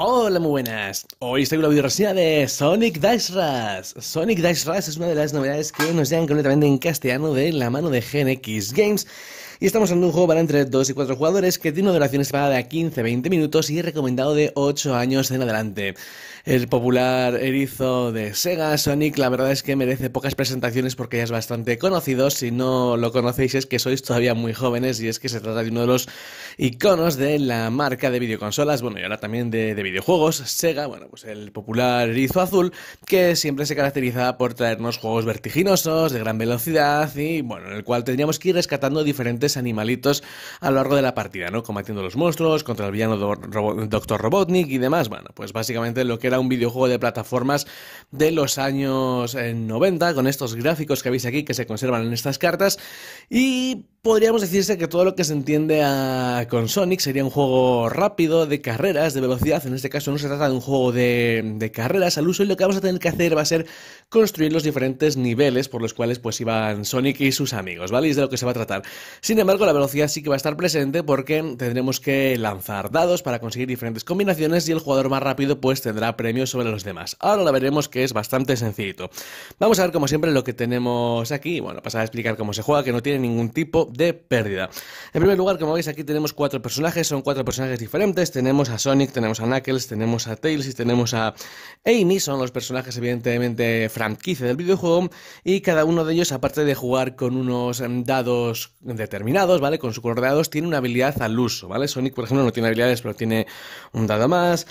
Hola, muy buenas. Hoy estoy con la videoreseña de Sonic Dash Rush. Sonic Dash Rush es una de las novedades que nos llegan completamente en castellano de la mano de GNX Games. Y estamos hablando de un juego para entre 2 y 4 jugadores que tiene una duración esperada de 15-20 minutos y recomendado de 8 años en adelante. El popular erizo de Sega Sonic, la verdad es que merece pocas presentaciones porque ya es bastante conocido. Si no lo conocéis es que sois todavía muy jóvenes y es que se trata de uno de los iconos de la marca de videoconsolas, bueno, y ahora también de, de videojuegos. Sega, bueno, pues el popular erizo azul que siempre se caracteriza por traernos juegos vertiginosos, de gran velocidad y, bueno, en el cual tendríamos que ir rescatando diferentes animalitos a lo largo de la partida, ¿no? Combatiendo los monstruos, contra el villano Doctor Dr. Robotnik y demás. Bueno, pues básicamente lo que era un videojuego de plataformas de los años 90, eh, con estos gráficos que veis aquí que se conservan en estas cartas. Y podríamos decirse que todo lo que se entiende con Sonic sería un juego rápido, de carreras, de velocidad. En este caso no se trata de un juego de, carreras al uso y lo que vamos a tener que hacer va a ser construir los diferentes niveles por los cuales pues iban Sonic y sus amigos, ¿vale? Y es de lo que se va a tratar. Sin sin embargo, la velocidad sí que va a estar presente porque tendremos que lanzar dados para conseguir diferentes combinaciones y el jugador más rápido pues tendrá premios sobre los demás. Ahora lo veremos que es bastante sencillito. Vamos a ver como siempre lo que tenemos aquí. Bueno, pasar a explicar cómo se juega, que no tiene ningún tipo de pérdida. En primer lugar, como veis aquí tenemos cuatro personajes, son cuatro personajes diferentes. Tenemos a Sonic, tenemos a Knuckles, tenemos a Tails y tenemos a Amy. Son los personajes evidentemente franquicia del videojuego y cada uno de ellos aparte de jugar con unos mm, dados determinados ¿vale? Con sus coordenados tiene una habilidad al uso, ¿vale? Sonic, por ejemplo, no tiene habilidades, pero tiene un dado más.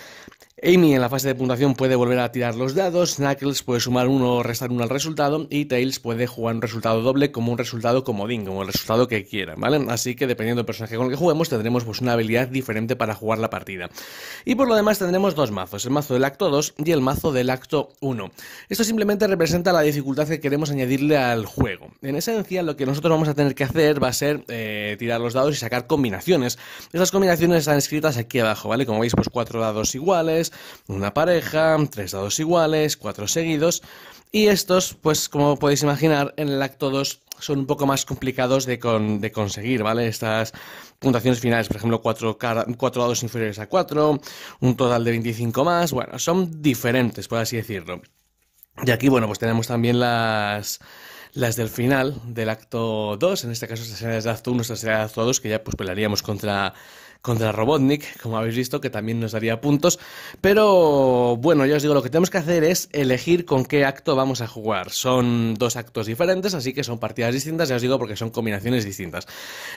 Amy en la fase de puntuación puede volver a tirar los dados, Knuckles puede sumar uno o restar uno al resultado y Tails puede jugar un resultado doble como un resultado comodín, como el resultado que quiera, ¿vale? Así que dependiendo del personaje con el que juguemos tendremos pues una habilidad diferente para jugar la partida. Y por lo demás tendremos dos mazos, el mazo del acto 2 y el mazo del acto 1. Esto simplemente representa la dificultad que queremos añadirle al juego. En esencia lo que nosotros vamos a tener que hacer va a ser eh, tirar los dados y sacar combinaciones. Esas combinaciones están escritas aquí abajo, ¿vale? Como veis pues cuatro dados iguales, una pareja, tres dados iguales, cuatro seguidos. Y estos, pues como podéis imaginar, en el acto 2 son un poco más complicados de, conseguir, ¿vale? Estas puntuaciones finales, por ejemplo, cuatro, cuatro dados inferiores a cuatro un total de 25 más, bueno, son diferentes, por así decirlo. Y aquí, bueno, pues tenemos también las, las del final del acto 2, en este caso serían las de acto 1, estas serían de acto 2, que ya pues pelearíamos contra contra Robotnik, como habéis visto, que también nos daría puntos. Pero bueno, ya os digo, lo que tenemos que hacer es elegir con qué acto vamos a jugar. Son dos actos diferentes, así que son partidas distintas, ya os digo, porque son combinaciones distintas.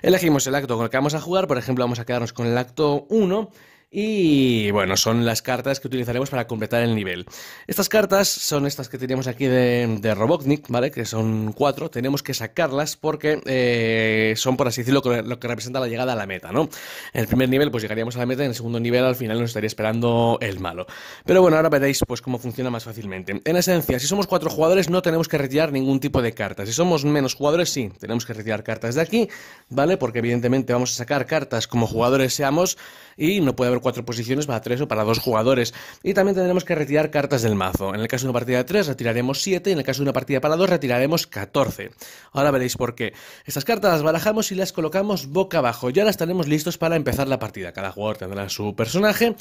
Elegimos el acto con el que vamos a jugar, por ejemplo, vamos a quedarnos con el acto 1 y bueno, son las cartas que utilizaremos para completar el nivel. Estas cartas son estas que tenemos aquí de, de Robotnik, ¿vale? Que son cuatro. Tenemos que sacarlas porque eh, son, por así decirlo, lo que, representa la llegada a la meta, ¿no? En el primer nivel, pues llegaríamos a la meta. En el segundo nivel, al final, nos estaría esperando el malo. Pero bueno, ahora veréis, pues, cómo funciona más fácilmente. En esencia, si somos cuatro jugadores, no tenemos que retirar ningún tipo de cartas. Si somos menos jugadores, sí, tenemos que retirar cartas de aquí, ¿vale? Porque evidentemente vamos a sacar cartas como jugadores seamos y no puede haber cuatro posiciones para tres o para dos jugadores. Y también tendremos que retirar cartas del mazo. En el caso de una partida de tres retiraremos siete, en el caso de una partida para dos retiraremos 14. Ahora veréis por qué. Estas cartas las barajamos y las colocamos boca abajo. Ya las estaremos listos para empezar la partida. Cada jugador tendrá su personaje.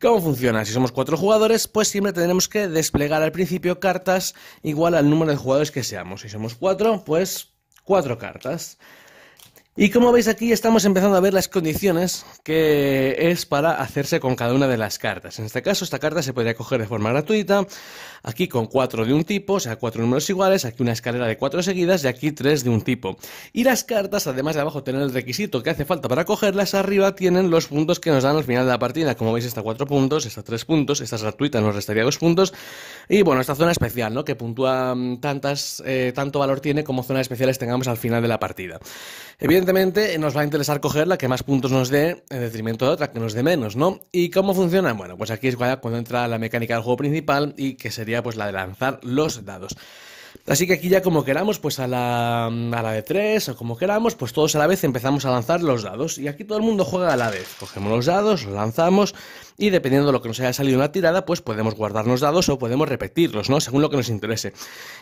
¿Cómo funciona? Si somos cuatro jugadores, pues siempre tendremos que desplegar al principio cartas igual al número de jugadores que seamos. Si somos cuatro, pues cuatro cartas. Y como veis aquí estamos empezando a ver las condiciones que es para hacerse con cada una de las cartas. En este caso esta carta se podría coger de forma gratuita, aquí con cuatro de un tipo, o sea cuatro números iguales, aquí una escalera de cuatro seguidas y aquí tres de un tipo. Y las cartas además de abajo tener el requisito que hace falta para cogerlas, arriba tienen los puntos que nos dan al final de la partida. Como veis esta cuatro puntos, esta tres puntos, esta es gratuita, nos restaría dos puntos. Y bueno, esta zona especial, ¿no? Que puntúa tantas, eh, tanto valor tiene como zonas especiales tengamos al final de la partida. Evidentemente eh, evidentemente eh, nos va a interesar coger la que más puntos nos dé en detrimento de otra que nos dé menos, ¿no? ¿Y cómo funciona? Bueno, pues aquí es cuando entra la mecánica del juego principal y que sería pues la de lanzar los dados. Así que aquí ya como queramos, pues a la, a la de tres o como queramos, pues todos a la vez empezamos a lanzar los dados. Y aquí todo el mundo juega a la vez. Cogemos los dados, los lanzamos y dependiendo de lo que nos haya salido una tirada, pues podemos guardarnos dados o podemos repetirlos, ¿no? Según lo que nos interese.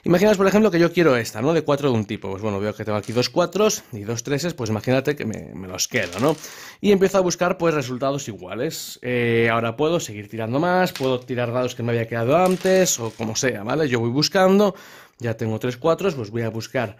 Imaginaos, por ejemplo, que yo quiero esta, ¿no? De cuatro de un tipo. Pues bueno, veo que tengo aquí dos cuatros y dos treses, pues imagínate que me, los quedo, ¿no? Y empiezo a buscar pues resultados iguales. Eh, ahora puedo seguir tirando más, puedo tirar dados que me había quedado antes o como sea, ¿vale? Yo voy buscando ya tengo tres cuatros, pues voy a buscar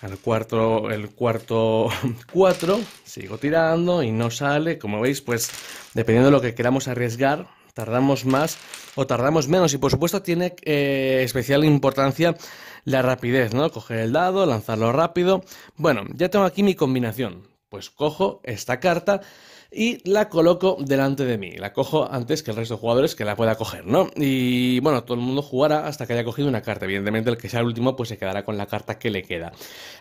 al cuarto, el cuarto 4, sigo tirando y no sale. Como veis, pues dependiendo de lo que queramos arriesgar, tardamos más o tardamos menos. Y por supuesto tiene eh, especial importancia la rapidez, ¿no? Coger el dado, lanzarlo rápido. Bueno, ya tengo aquí mi combinación. Pues cojo esta carta y la coloco delante de mí. La cojo antes que el resto de jugadores que la pueda coger, ¿no? Y bueno, todo el mundo jugará hasta que haya cogido una carta. Evidentemente, el que sea el último, pues se quedará con la carta que le queda.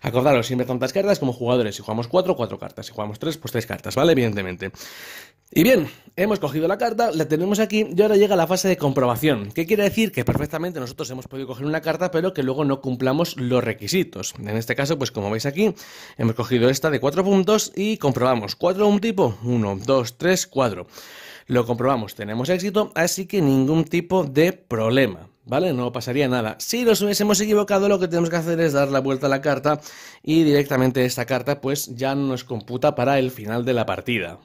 Acordaros, siempre tantas cartas como jugadores. Si jugamos cuatro, cuatro cartas. Si jugamos tres, pues tres cartas, ¿vale? Evidentemente. Y bien, hemos cogido la carta, la tenemos aquí y ahora llega la fase de comprobación. ¿Qué quiere decir? Que perfectamente nosotros hemos podido coger una carta, pero que luego no cumplamos los requisitos. En este caso, pues como veis aquí, hemos cogido esta de 4 puntos y comprobamos. 4 de un tipo, 1, 2, 3, 4. Lo comprobamos, tenemos éxito, así que ningún tipo de problema. ¿Vale? No pasaría nada. Si nos hubiésemos equivocado, lo que tenemos que hacer es dar la vuelta a la carta y directamente esta carta pues ya nos computa para el final de la partida.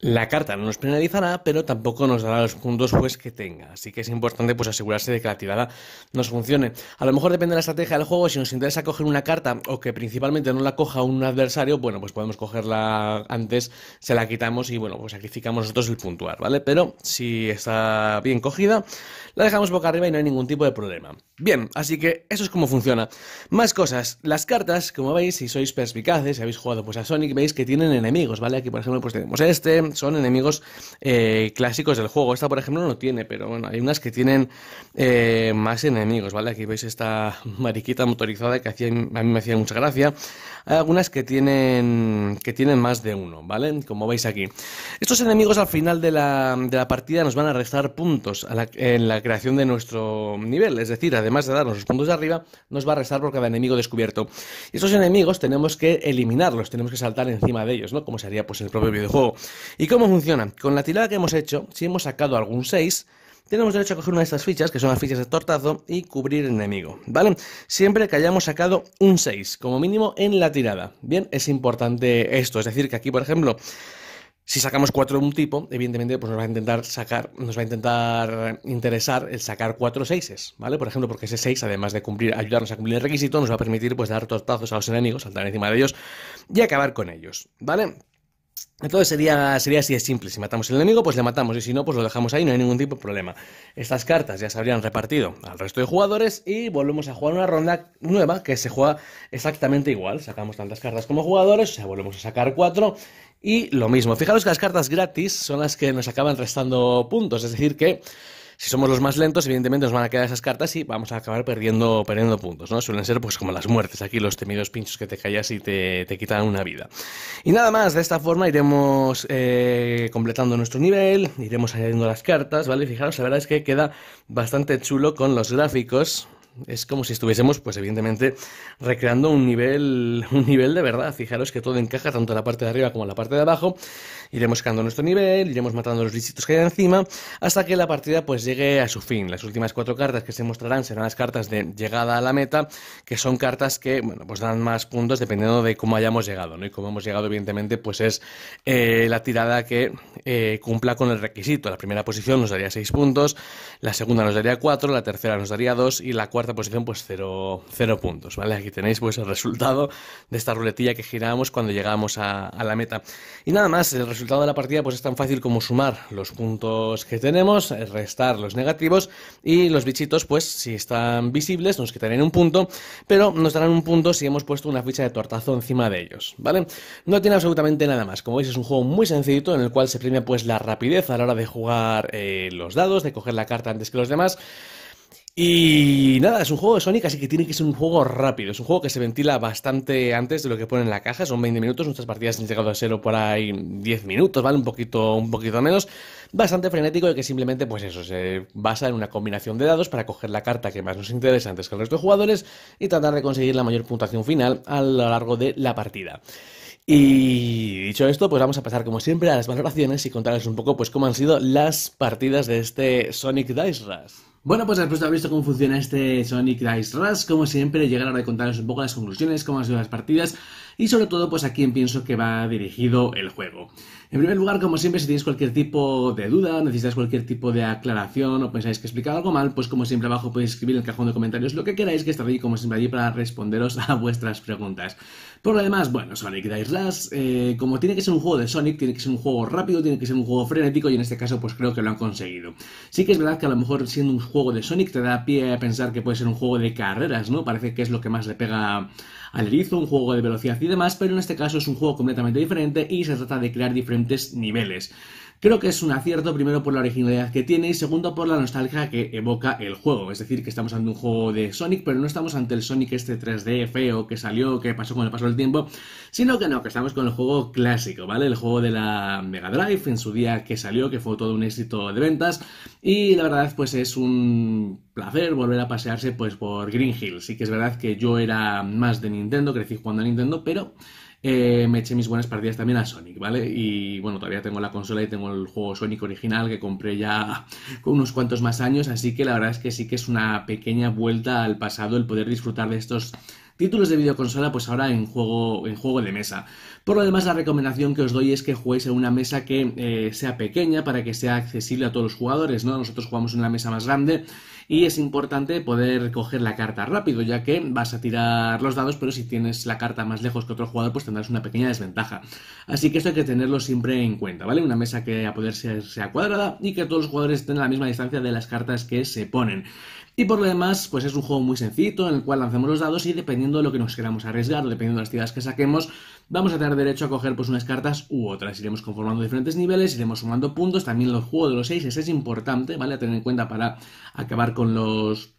La carta no nos penalizará, pero tampoco nos dará los puntos pues que tenga. Así que es importante pues asegurarse de que la tirada nos funcione. A lo mejor depende de la estrategia del juego, si nos interesa coger una carta o que principalmente no la coja un adversario, bueno, pues podemos cogerla antes, se la quitamos y bueno, pues sacrificamos nosotros el puntuar, ¿vale? Pero si está bien cogida, la dejamos boca arriba y no hay ningún tipo de problema. Bien, así que eso es como funciona. Más cosas, las cartas, como veis, si sois perspicaces, si habéis jugado pues a Sonic, veis que tienen enemigos, ¿vale? Aquí por ejemplo pues tenemos este, son, enemigos eh, clásicos del juego. Esta, por ejemplo, no tiene, pero bueno, hay unas que tienen eh, más enemigos, ¿vale? Aquí veis esta mariquita motorizada que a mí me hacía mucha gracia. Hay algunas que tienen, que tienen más de uno, ¿vale? Como veis aquí. Estos enemigos al final de la, partida nos van a restar puntos en la creación de nuestro nivel. Es decir, además de darnos los puntos de arriba, nos va a restar por cada enemigo descubierto. Y Estos enemigos tenemos que eliminarlos, tenemos que saltar encima de ellos, ¿no? Como sería pues en el propio videojuego. ¿Y cómo funciona? Con la tirada que hemos hecho, si hemos sacado algún 6, tenemos derecho a coger una de estas fichas, que son las fichas de tortazo, y cubrir el enemigo, ¿vale? Siempre que hayamos sacado un 6, como mínimo en la tirada. Bien, es importante esto, es decir, que aquí, por ejemplo, si sacamos 4 de un tipo, evidentemente pues nos va a intentar sacar, nos va a intentar interesar el sacar 4 6 ¿vale? Por ejemplo, porque ese 6, además de cumplir, ayudarnos a cumplir el requisito, nos va a permitir pues dar tortazos a los enemigos, saltar encima de ellos y acabar con ellos, ¿vale? Entonces sería, sería así de simple. Si matamos al enemigo, pues le matamos. Y si no, pues lo dejamos ahí, no hay ningún tipo de problema. Estas cartas ya se habrían repartido al resto de jugadores y volvemos a jugar una ronda nueva que se juega exactamente igual. Sacamos tantas cartas como jugadores, o sea, volvemos a sacar cuatro y lo mismo. Fijaros que las cartas gratis son las que nos acaban restando puntos. Es decir, que si somos los más lentos, evidentemente nos van a quedar esas cartas y vamos a acabar perdiendo, perdiendo puntos, ¿no? Suelen ser pues como las muertes, aquí los temidos pinchos que te callas y te, quitan una vida. Y nada más, de esta forma iremos eh, completando nuestro nivel, iremos añadiendo las cartas, ¿vale? Fijaros, la verdad es que queda bastante chulo con los gráficos, es como si estuviésemos, pues evidentemente, recreando un nivel, un nivel de verdad. Fijaros que todo encaja tanto la parte de arriba como la parte de abajo. Iremos creando nuestro nivel, iremos matando los bichitos que hay encima, hasta que la partida pues llegue a su fin. Las últimas cuatro cartas que se mostrarán serán las cartas de llegada a la meta, que son cartas que, bueno, pues dan más puntos dependiendo de cómo hayamos llegado, Y cómo hemos llegado, evidentemente, pues es eh, la tirada que eh, cumpla con el requisito. La primera posición nos daría seis puntos, la segunda nos daría cuatro, la tercera nos daría dos y la cuarta posición, pues cero, puntos, ¿vale? Aquí tenéis pues el resultado de esta ruletilla que giramos cuando llegamos a, la meta. Y nada más, el resultado de la partida pues es tan fácil como sumar los puntos que tenemos, eh, restar los negativos y los bichitos pues si están visibles nos quitarán un punto, pero nos darán un punto si hemos puesto una ficha de tortazo encima de ellos, ¿vale? No tiene absolutamente nada más, como veis es un juego muy sencillito en el cual se premia pues la rapidez a la hora de jugar eh, los dados, de coger la carta antes que los demás. Y nada, es un juego de Sonic, así que tiene que ser un juego rápido. Es un juego que se ventila bastante antes de lo que pone en la caja. Son 20 minutos, nuestras partidas han llegado a cero por ahí 10 minutos, ¿vale? Un poquito, un poquito menos. Bastante frenético y que simplemente, pues eso, se basa en una combinación de dados para coger la carta que más nos interesa antes que el resto de jugadores y tratar de conseguir la mayor puntuación final a lo largo de la partida. Y dicho esto, pues vamos a pasar como siempre a las valoraciones y contarles un poco pues cómo han sido las partidas de este Sonic Dice Rush. Bueno, pues después de haber visto cómo funciona este Sonic Dice Rush, como siempre, llegar a la hora de contaros un poco las conclusiones, cómo han sido las partidas y sobre todo pues a quién pienso que va dirigido el juego. En primer lugar, como siempre, si tenéis cualquier tipo de duda, necesitáis cualquier tipo de aclaración o pensáis que he explicado algo mal, pues como siempre abajo podéis escribir en el cajón de comentarios lo que queráis, que estaré como siempre allí para responderos a vuestras preguntas. Por lo demás, bueno, Sonic Dice Rush, eh, como tiene que ser un juego de Sonic, tiene que ser un juego rápido, tiene que ser un juego frenético y en este caso pues creo que lo han conseguido. Sí que es verdad que a lo mejor siendo un juego de Sonic te da pie a pensar que puede ser un juego de carreras, ¿no? Parece que es lo que más le pega Alerizo un juego de velocidad y demás, pero en este caso es un juego completamente diferente y se trata de crear diferentes niveles. Creo que es un acierto, primero por la originalidad que tiene y segundo por la nostalgia que evoca el juego. Es decir, que estamos ante un juego de Sonic, pero no estamos ante el Sonic este 3D feo que salió, que pasó con el paso del tiempo, sino que no, que estamos con el juego clásico, ¿vale? El juego de la Mega Drive en su día que salió, que fue todo un éxito de ventas y la verdad pues es un placer volver a pasearse pues por Green Hill. Sí que es verdad que yo era más de Nintendo, crecí jugando a Nintendo, pero... Eh, me eché mis buenas partidas también a Sonic, ¿vale? Y bueno, todavía tengo la consola y tengo el juego Sonic original que compré ya con unos cuantos más años, así que la verdad es que sí que es una pequeña vuelta al pasado el poder disfrutar de estos títulos de videoconsola, pues ahora en juego, en juego de mesa. Por lo demás, la recomendación que os doy es que juguéis en una mesa que eh, sea pequeña para que sea accesible a todos los jugadores, ¿no? Nosotros jugamos en una mesa más grande y es importante poder coger la carta rápido, ya que vas a tirar los dados, pero si tienes la carta más lejos que otro jugador, pues tendrás una pequeña desventaja. Así que esto hay que tenerlo siempre en cuenta, ¿vale? Una mesa que a poder ser sea cuadrada y que todos los jugadores estén a la misma distancia de las cartas que se ponen. Y por lo demás, pues es un juego muy sencillo en el cual lanzamos los dados y dependiendo de lo que nos queramos arriesgar dependiendo de las tiradas que saquemos, vamos a tener derecho a coger pues unas cartas u otras. Iremos conformando diferentes niveles, iremos sumando puntos. También los juego de los 6 es importante, ¿vale? A tener en cuenta para acabar con los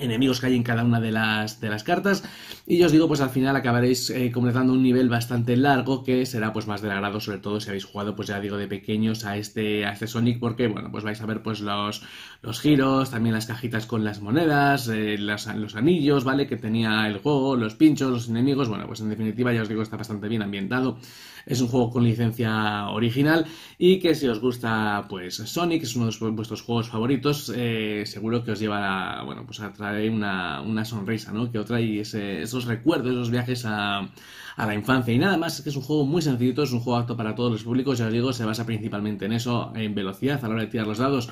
enemigos que hay en cada una de las, de las cartas y yo os digo pues al final acabaréis eh, completando un nivel bastante largo que será pues más del agrado sobre todo si habéis jugado pues ya digo de pequeños a este, a este Sonic porque bueno pues vais a ver pues los, los giros, también las cajitas con las monedas, eh, los anillos vale que tenía el juego, los pinchos, los enemigos bueno pues en definitiva ya os digo está bastante bien ambientado es un juego con licencia original y que si os gusta pues Sonic, es uno de vuestros juegos favoritos, eh, seguro que os llevará a, bueno, pues a traer una, sonrisa, ¿no? Que os trae esos recuerdos, esos viajes a, a la infancia. Y nada más, que es un juego muy sencillito, es un juego apto para todos los públicos, ya os digo, se basa principalmente en eso, en velocidad a la hora de tirar los dados.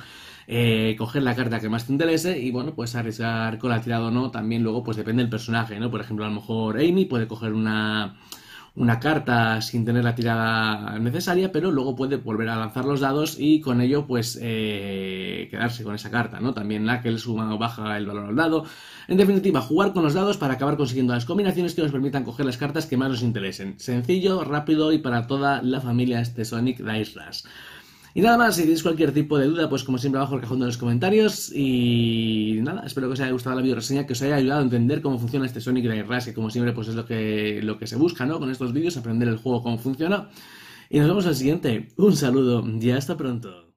Eh, coger la carta que más te interese y bueno, pues arriesgar con la tirada o no, también luego pues depende del personaje, ¿no? Por ejemplo, a lo mejor Amy puede coger una una carta sin tener la tirada necesaria, pero luego puede volver a lanzar los dados y con ello pues eh, quedarse con esa carta, ¿no? También la que le suma o baja el valor al dado. En definitiva, jugar con los dados para acabar consiguiendo las combinaciones que nos permitan coger las cartas que más nos interesen. Sencillo, rápido y para toda la familia este Sonic Dice Rush. Y nada más, si tenéis cualquier tipo de duda, pues como siempre abajo el cajón de los comentarios. Y nada, espero que os haya gustado la video reseña, que os haya ayudado a entender cómo funciona este Sonic the Rush, que como siempre pues es lo que, lo que se busca, ¿no? Con estos vídeos, aprender el juego, cómo funciona. Y nos vemos al siguiente. Un saludo y hasta pronto.